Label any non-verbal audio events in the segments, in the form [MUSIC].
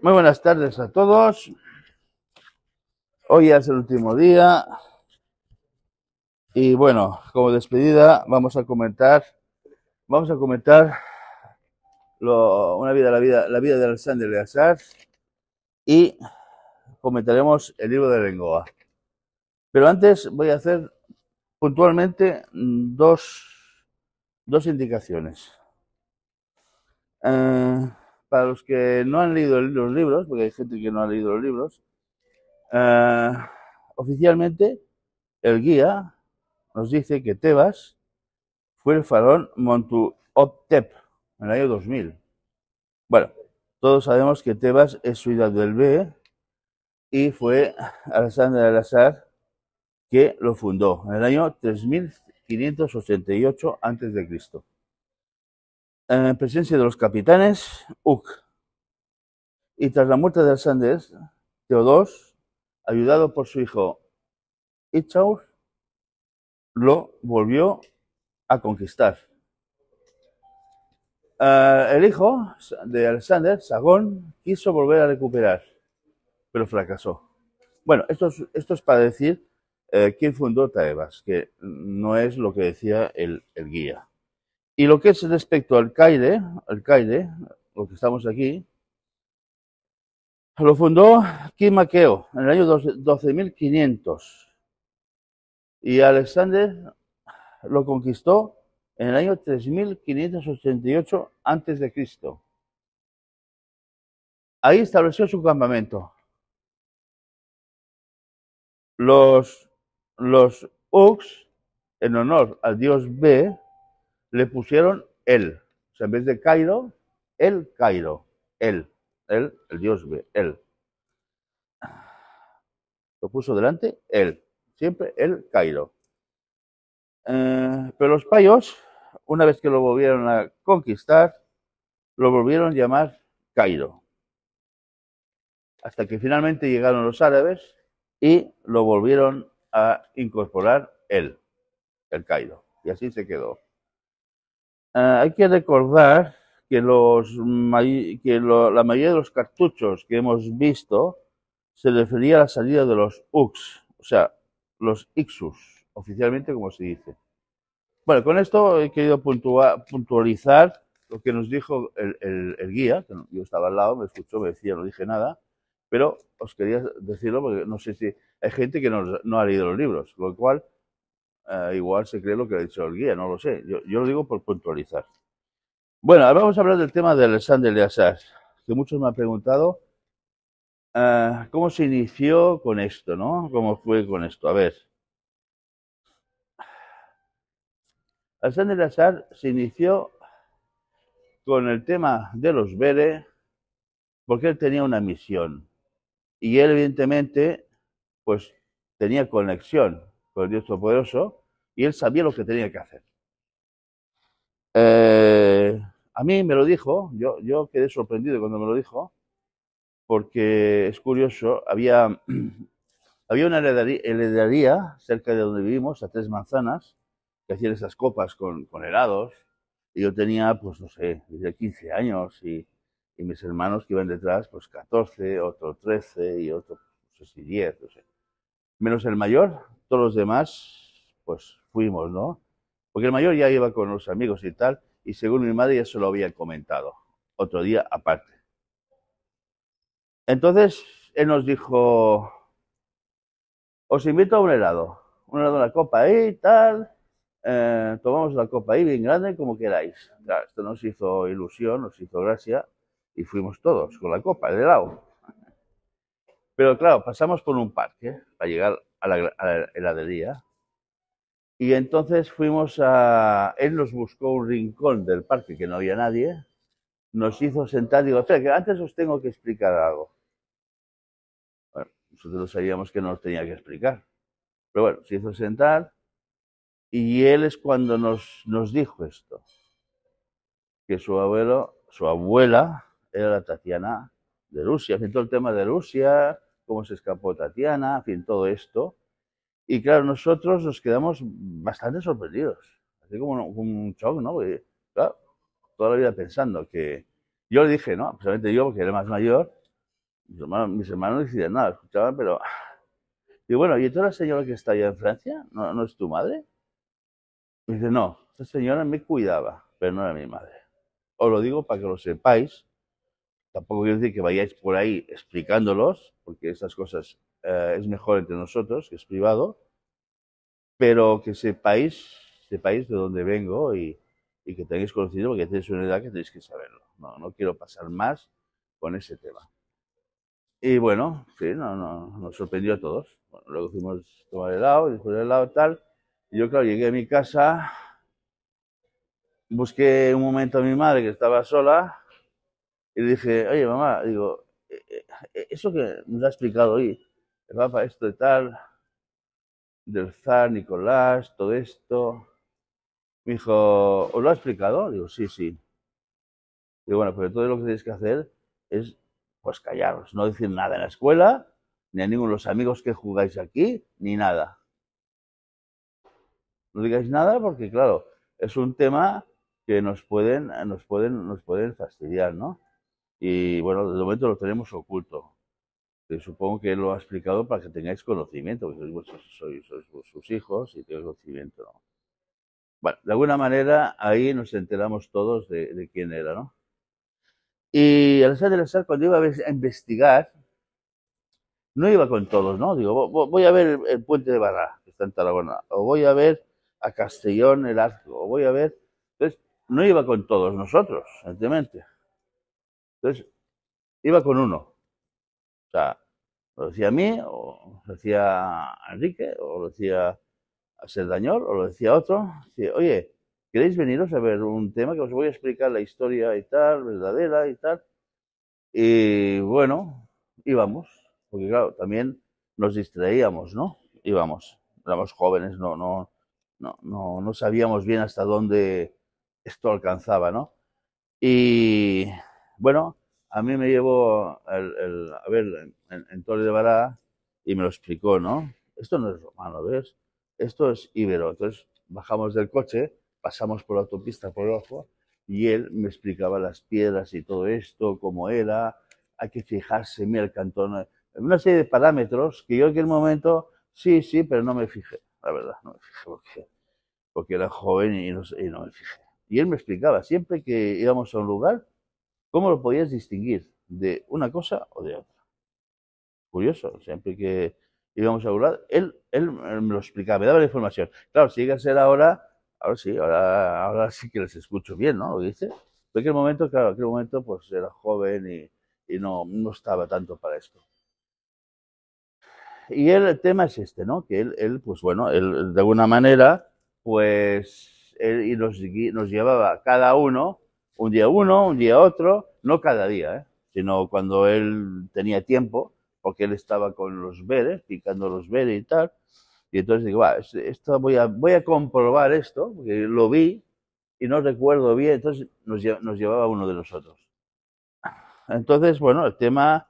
Muy buenas tardes a todos. Hoy es el último día. Y bueno, como despedida vamos a comentar vamos a comentar una vida la vida la vida de Alexander Leazar y comentaremos el libro de Lengoa. Pero antes voy a hacer puntualmente dos, dos indicaciones. Eh, para los que no han leído los libros, porque hay gente que no ha leído los libros, eh, oficialmente el guía nos dice que Tebas fue el faraón Optep en el año 2000. Bueno, todos sabemos que Tebas es ciudad del B y fue Alexander de Azar que lo fundó en el año 3588 a.C en eh, presencia de los capitanes Uc Y tras la muerte de Alexander, Teodos, ayudado por su hijo Itchaur lo volvió a conquistar. Eh, el hijo de Alexander, Sagón, quiso volver a recuperar, pero fracasó. Bueno, esto es, esto es para decir eh, quién fundó Taebas, que no es lo que decía el, el guía. Y lo que es respecto al CAIDE, al CAIDE, lo que estamos aquí, lo fundó Kim en el año 12.500 y Alexander lo conquistó en el año 3588 a.C. Ahí estableció su campamento. Los, los Ux, en honor al dios B, le pusieron él, O sea, en vez de Cairo, el Cairo, el, el, el dios ve, él Lo puso delante, él, Siempre el Cairo. Eh, pero los payos, una vez que lo volvieron a conquistar, lo volvieron a llamar Cairo. Hasta que finalmente llegaron los árabes y lo volvieron a incorporar él, el Cairo. Y así se quedó. Ah, hay que recordar que, la mayoría de los cartuchos que hemos visto se refería a la salida de los UX, o sea, los IXUS, oficialmente como se dice. Bueno, con esto he querido puntualizar lo que nos dijo el, guía, yo estaba al lado, me escuchó, me decía, no dije nada, pero os quería decirlo porque no sé si hay gente que no ha leído los libros, lo cual Ah, igual se cree lo que ha dicho el guía, no lo sé. Yo, yo lo digo por puntualizar. Bueno, ahora vamos a hablar del tema de Alexander Leasas, que muchos me han preguntado ah, cómo se inició con esto, ¿no? ¿Cómo fue con esto? A ver. Alexander Leasas se inició con el tema de los Bere, porque él tenía una misión. Y él, evidentemente, pues tenía conexión por el Dios Todopoderoso, y él sabía lo que tenía que hacer. Eh, a mí me lo dijo, yo, yo quedé sorprendido cuando me lo dijo, porque es curioso, había, [CLEARS THROAT] había una heladería cerca de donde vivimos, a tres manzanas, que hacían esas copas con, con helados, y yo tenía, pues no sé, desde 15 años, y, y mis hermanos que iban detrás, pues 14, otro 13 y otro, no sé si 10, no sé. Menos el mayor, todos los demás, pues fuimos, ¿no? Porque el mayor ya iba con los amigos y tal, y según mi madre ya se lo había comentado, otro día aparte. Entonces él nos dijo, os invito a un helado, un helado en la copa ahí, tal, eh, tomamos la copa ahí bien grande, como queráis. Claro, esto nos hizo ilusión, nos hizo gracia, y fuimos todos con la copa el helado. Pero claro, pasamos por un parque para llegar a la, heladería. Y entonces fuimos a... Él nos buscó un rincón del parque que no había nadie, nos hizo sentar y digo, espera, que antes os tengo que explicar algo. Bueno, nosotros sabíamos que no nos tenía que explicar. Pero bueno, se hizo sentar y él es cuando nos, nos dijo esto, que su abuelo, su abuela era la Tatiana de Rusia, todo el tema de Rusia, cómo se escapó Tatiana, en fin, todo esto. Y claro, nosotros nos quedamos bastante sorprendidos, así como un, un shock, ¿no? claro, toda la vida pensando que... Yo le dije, ¿no? Precisamente yo, porque era más mayor, mis hermanos, no decían nada, escuchaban, pero... Y bueno, ¿y entonces la señora que está allá en Francia no, no es tu madre? Me dice, no, esta señora me cuidaba, pero no era mi madre. Os lo digo para que lo sepáis, tampoco quiero decir que vayáis por ahí explicándolos, porque esas cosas eh, es mejor entre nosotros, que es privado, pero que sepáis, sepáis de dónde vengo y, que tengáis conocido, porque tenéis una edad que tenéis que saberlo. No, no quiero pasar más con ese tema. Y bueno, sí, no, no, nos sorprendió a todos. luego fuimos a tomar helado, después del helado tal. Y yo, claro, llegué a mi casa, busqué un momento a mi madre que estaba sola, y le dije, oye, mamá, digo, eh, eh, eh, eso que nos ha explicado hoy, el papá, esto y tal, del zar, Nicolás, todo esto. Me dijo, ¿os lo ha explicado? Digo, sí, sí. Digo, bueno, pues todo lo que tenéis que hacer es, pues, callaros, no decir nada en la escuela, ni a ninguno de los amigos que jugáis aquí, ni nada. No digáis nada porque, claro, es un tema que nos pueden, nos pueden, nos pueden fastidiar, ¿no? Y bueno, de momento lo tenemos oculto. supongo que él lo ha explicado para que tengáis conocimiento, porque sois, sus hijos y tenéis conocimiento. Bueno, de alguna manera ahí nos enteramos todos de, quién era, ¿no? Y la SAR, cuando iba a investigar, no iba con todos, ¿no? Digo, voy a ver el puente de Barra, que está en Tarragona, o voy a ver a Castellón el Arco, o voy a ver. Entonces, no iba con todos nosotros, evidentemente. Entonces, iba con uno. O sea, lo decía a mí, o lo decía a Enrique, o lo decía a Serdañol, o lo decía otro. Decía, oye, ¿queréis veniros a ver un tema que os voy a explicar la historia y tal, verdadera y tal? Y bueno, íbamos, porque claro, también nos distraíamos, ¿no? Íbamos, éramos jóvenes, no, no, no, no, no sabíamos bien hasta dónde esto alcanzaba, ¿no? Y bueno, a mí me llevó, el, a ver, en, Torre de Bará y me lo explicó, ¿no? Esto no es romano, ¿ves? Esto es Ibero. Entonces bajamos del coche, pasamos por la autopista por ojo y él me explicaba las piedras y todo esto, cómo era, hay que fijarse, mira el cantón, una serie de parámetros que yo en aquel momento, sí, sí, pero no me fijé, la verdad, no me fijé porque, era joven y y no me fijé. Y él me explicaba, siempre que íbamos a un lugar, ¿Cómo lo podías distinguir de una cosa o de otra? Curioso, siempre que íbamos a hablar, él, él me lo explicaba, me daba la información. Claro, si llegas a ser ahora, ahora sí, ahora, ahora sí que les escucho bien, ¿no? Lo dice. Pero en aquel momento, claro, en aquel momento pues era joven y, y no, no estaba tanto para esto y el tema es este, ¿no? Que él, él pues bueno, él de alguna manera, pues, él nos, nos llevaba cada uno un día uno, un día otro, no cada día, ¿eh? sino cuando él tenía tiempo, porque él estaba con los veres, picando los veres y tal. Y entonces digo, esto voy, a, voy a comprobar esto, porque lo vi y no recuerdo bien, entonces nos, nos llevaba uno de los otros. Entonces, bueno, el tema,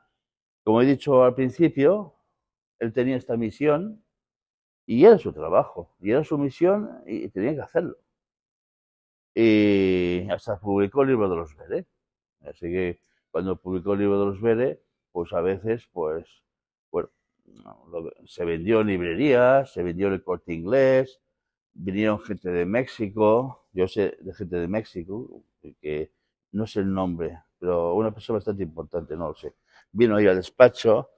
como he dicho al principio, él tenía esta misión y era su trabajo, y era su misión y tenía que hacerlo y eh, hasta publicó el libro de los veres, Así que cuando publicó el libro de los veres, pues a veces, pues, bueno, se vendió en librerías, se vendió en el corte inglés, vinieron gente de México, yo sé de gente de México, que no sé el nombre, pero una persona bastante importante, no lo sé. Vino ahí al despacho,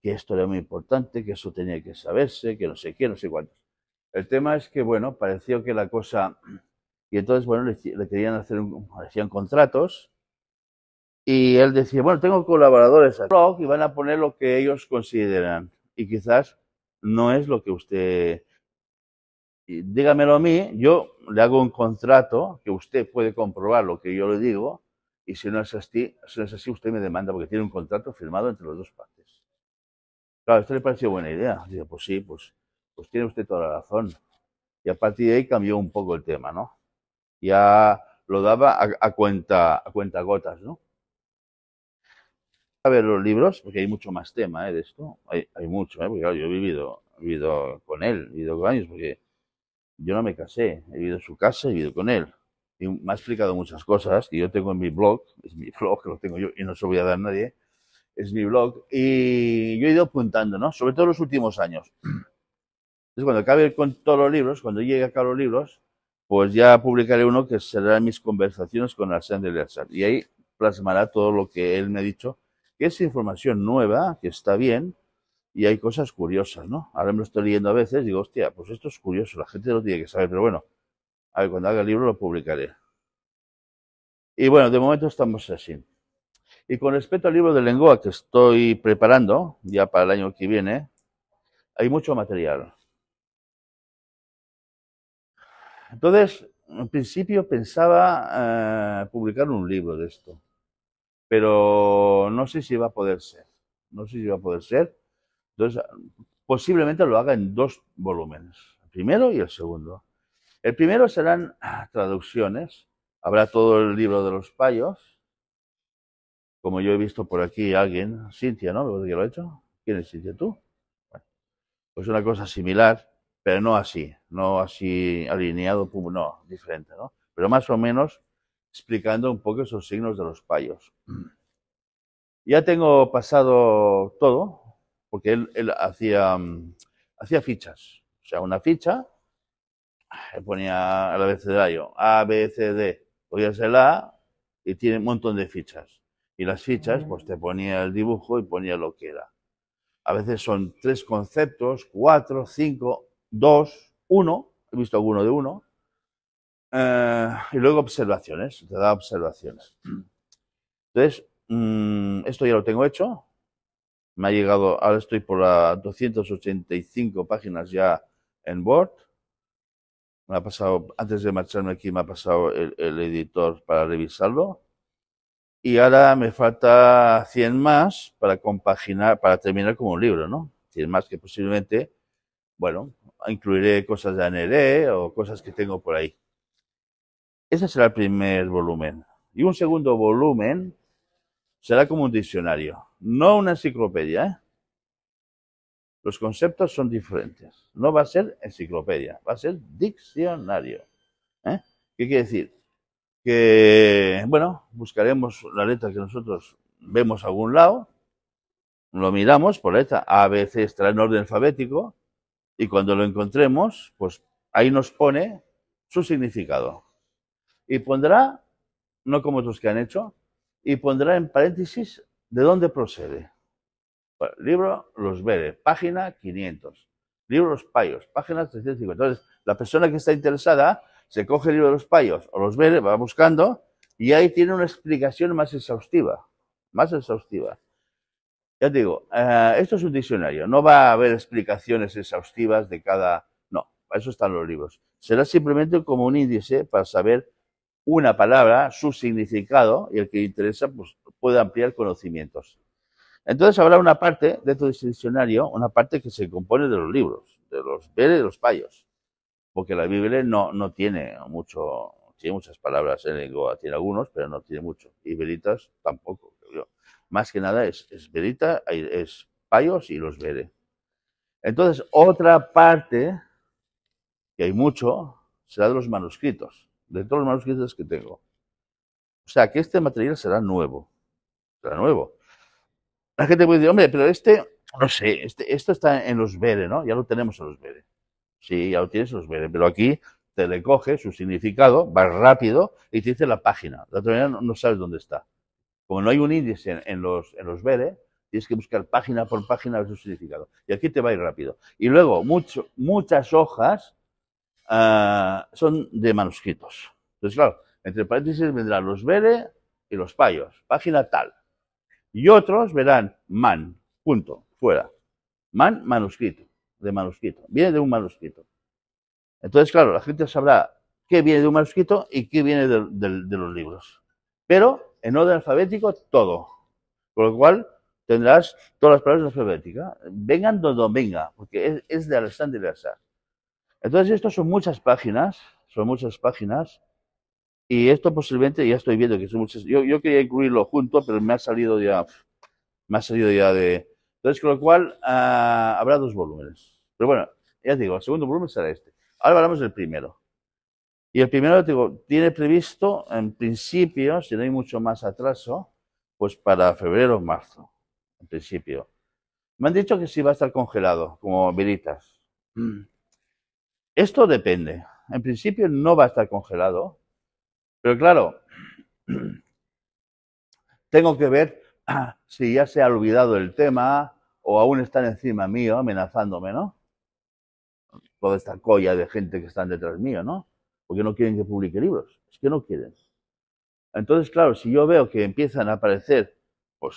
que esto era muy importante, que eso tenía que saberse, que no sé qué, no sé cuánto. El tema es que, bueno, pareció que la cosa y entonces, bueno, le, querían hacer contratos y él decía, bueno, tengo colaboradores aquí y van a poner lo que ellos consideran y quizás no es lo que usted... Dígamelo a mí, yo le hago un contrato que usted puede comprobar lo que yo le digo y si no es así, si es así usted me demanda porque tiene un contrato firmado entre los dos partes. Claro, esto le pareció buena idea. Dice, pues sí, pues, pues tiene usted toda la razón. Y a partir de ahí cambió un poco el tema, ¿no? ya lo daba a, cuenta, a cuenta gotas, ¿no? A ver los libros, porque hay mucho más tema ¿eh? de esto, hay, mucho, ¿eh? porque yo he vivido, he vivido con él, he vivido con años, porque yo no me casé, he vivido en su casa, he vivido con él. Y me ha explicado muchas cosas que yo tengo en mi blog, es mi blog, que lo tengo yo y no se lo voy a dar a nadie, es mi blog, y yo he ido apuntando, ¿no? Sobre todo los últimos años. Entonces, cuando acabe con todos los libros, cuando llegue acá a los libros, pues ya publicaré uno que será mis conversaciones con de Lersat. Y ahí plasmará todo lo que él me ha dicho, que es información nueva, que está bien, y hay cosas curiosas, ¿no? Ahora me lo estoy leyendo a veces, digo, hostia, pues esto es curioso, la gente lo tiene que saber, pero bueno, a ver, cuando haga el libro lo publicaré. Y bueno, de momento estamos así. Y con respecto al libro de lengua que estoy preparando, ya para el año que viene, hay mucho material. Entonces, en principio pensaba eh, publicar un libro de esto, pero no sé si va a poder ser. No sé si va a poder ser. Entonces, posiblemente lo haga en dos volúmenes, el primero y el segundo. El primero serán ah, traducciones. Habrá todo el libro de los payos, como yo he visto por aquí alguien, Cintia, ¿no? que lo he hecho? ¿Quién es Cintia? ¿Tú? pues una cosa similar pero no así, no así alineado, no, diferente, ¿no? Pero más o menos explicando un poco esos signos de los payos. [CLEARS THROAT] Ya tengo pasado todo, porque él, hacía, mm, hacía fichas, o sea, una ficha, él ponía de abecedario, A, B, C, D, ponías el A y tiene un montón de fichas. Y las fichas, pues te ponía el dibujo y ponía lo que era. A veces son tres conceptos, cuatro, cinco, dos, uno, he visto alguno de uno, eh, y luego observaciones, te da observaciones. Entonces, mm, esto ya lo tengo hecho, me ha llegado, ahora estoy por las 285 páginas ya en Word, me ha pasado, antes de marcharme aquí me ha pasado el, el editor para revisarlo, y ahora me falta 100 más para compaginar, para terminar como un libro, ¿no? 100 más que posiblemente bueno, incluiré cosas de Aneré o cosas que tengo por ahí. Ese será el primer volumen. Y un segundo volumen será como un diccionario, no una enciclopedia. ¿eh? Los conceptos son diferentes. No va a ser enciclopedia, va a ser diccionario. ¿eh? ¿Qué quiere decir? Que, bueno, buscaremos la letra que nosotros vemos a algún lado, lo miramos por la letra A, veces en orden alfabético, y cuando lo encontremos, pues ahí nos pone su significado. Y pondrá, no como otros que han hecho, y pondrá en paréntesis de dónde procede. libro Los Veres, página 500. Libro Los Payos, página 350. Entonces, la persona que está interesada se coge el libro de los Payos o Los Veres, va buscando, y ahí tiene una explicación más exhaustiva. Más exhaustiva. Ya digo, eh, esto es un diccionario, no va a haber explicaciones exhaustivas de cada... No, para eso están los libros. Será simplemente como un índice para saber una palabra, su significado, y el que interesa pues, puede ampliar conocimientos. Entonces habrá una parte dentro de ese diccionario, una parte que se compone de los libros, de los veres y los payos, porque la Biblia no, no tiene mucho, tiene muchas palabras en lengua, tiene algunos, pero no tiene mucho, y velitas tampoco más que nada es, verita, es payos y los vere. Entonces, otra parte, que hay mucho, será de los manuscritos, de todos los manuscritos que tengo. O sea, que este material será nuevo, será nuevo. La gente puede decir, hombre, pero este, no sé, este, esto está en los veres, ¿no? Ya lo tenemos en los vere. Sí, ya lo tienes en los vere, pero aquí te le coge su significado, va rápido y te dice la página. De otra manera no sabes dónde está. Como no hay un índice en, los, en BERE, tienes que buscar página por página su significado. Y aquí te va a ir rápido. Y luego, muchas hojas ah, son de manuscritos. Entonces, claro, entre paréntesis vendrán los Bere y los Payos, página tal. Y otros verán man, punto, fuera. Man, manuscrito, de manuscrito. Viene de un manuscrito. Entonces, claro, la gente sabrá qué viene de un manuscrito y qué viene de los libros. Pero en orden alfabético todo. Con lo cual tendrás todas las palabras alfabéticas, vengan donde venga, porque es, de Alexander diversa. Entonces, esto son muchas páginas, son muchas páginas, y esto posiblemente, ya estoy viendo que son muchas, yo, quería incluirlo junto, pero me ha salido ya, me ha salido ya de... Entonces, con lo cual, ah, habrá dos volúmenes. Pero bueno, ya digo, el segundo volumen será este. Ahora hablamos del primero. Y el primero digo, tiene previsto, en principio, si no hay mucho más atraso, pues para febrero o marzo, en principio. Me han dicho que sí va a estar congelado, como miritas. Mm. Esto depende. En principio no va a estar congelado, pero claro, [CLEARS THROAT] tengo que ver [CLEARS THROAT] si ya se ha olvidado el tema o aún están encima mío amenazándome, ¿no? Toda esta colla de gente que están detrás mío, ¿no? porque no quieren que publique libros, es que no quieren. Entonces, claro, si yo veo que empiezan a aparecer, pues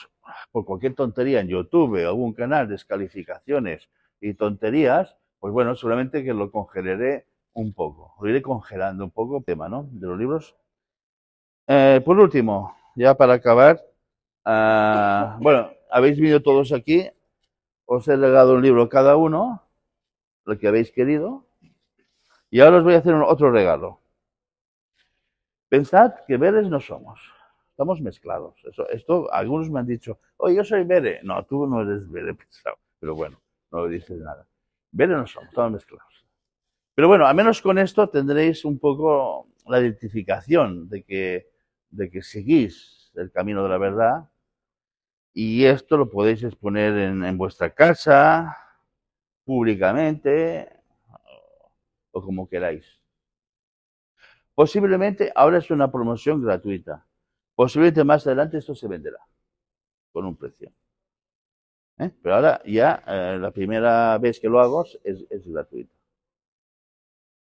por cualquier tontería en YouTube, algún canal, descalificaciones y tonterías, pues bueno, solamente que lo congelaré un poco, lo iré congelando un poco el tema, ¿no? De los libros. Eh, por último, ya para acabar, ah, bueno, habéis venido todos aquí, os he legado un libro cada uno, lo que habéis querido, y ahora os voy a hacer otro regalo. Pensad que veres no somos. Estamos mezclados. esto, algunos me han dicho, oye, yo soy vere. No, tú no eres vere. pensado. Pero bueno, no dices nada. Vere no somos, estamos mezclados. Pero bueno, a menos con esto tendréis un poco la identificación de que, de que seguís el camino de la verdad. Y esto lo podéis exponer en vuestra casa, públicamente, como queráis. Posiblemente ahora es una promoción gratuita. Posiblemente más adelante esto se venderá con un precio. ¿eh? Pero ahora ya eh, la primera vez que lo hago es, es gratuito.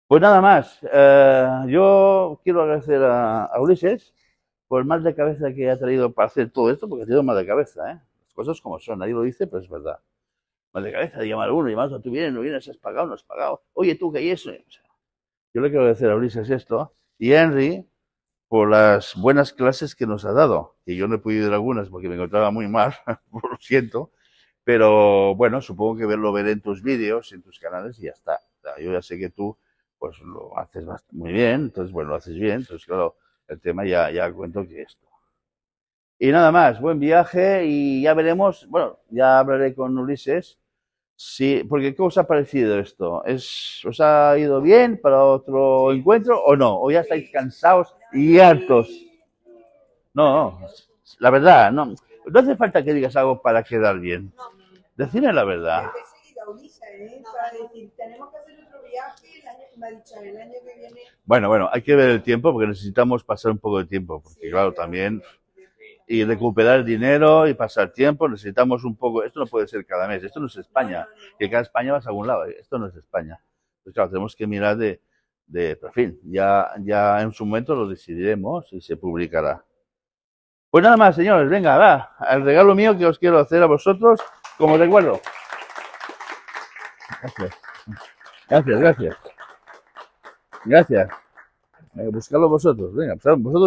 Pues nada más. Eh, yo quiero agradecer a, Ulises por el mal de cabeza que ha traído para hacer todo esto, porque ha tenido mal de cabeza. Las cosas como son, nadie lo dice, pero es verdad de cabeza de llamar a uno, llamar a no, tú vienes, no vienes, has pagado, no has pagado, oye tú, ¿qué hay eso? yo le quiero decir a Ulises esto y Henry por las buenas clases que nos ha dado, que yo no he podido ir a algunas porque me encontraba muy mal, [LAUGHS] por lo siento, pero bueno, supongo que verlo veré en tus vídeos, en tus canales y ya está. yo ya sé que tú pues lo haces muy bien, entonces bueno, lo haces bien, entonces claro, el tema ya, ya cuento que esto. Y nada más, buen viaje y ya veremos, bueno, ya hablaré con Ulises Sí, porque ¿qué os ha parecido esto? ¿Os ha ido bien para otro encuentro o no? ¿O ya estáis cansados y hartos? No, la verdad, no. No hace falta que digas algo para quedar bien. Decime la verdad. Bueno, bueno, hay que ver el tiempo porque necesitamos pasar un poco de tiempo, porque claro, también y recuperar dinero y pasar tiempo. Necesitamos un poco. Esto no puede ser cada mes. Esto no es España. Que cada España vas a algún lado. Esto no es España. Pues claro, tenemos que mirar de, de perfil. Ya, ya en su momento lo decidiremos y se publicará. Pues nada más, señores. Venga, va. El regalo mío que os quiero hacer a vosotros, como recuerdo. Gracias. Gracias, gracias. Gracias. Eh, buscarlo vosotros. Venga, pues, vosotros.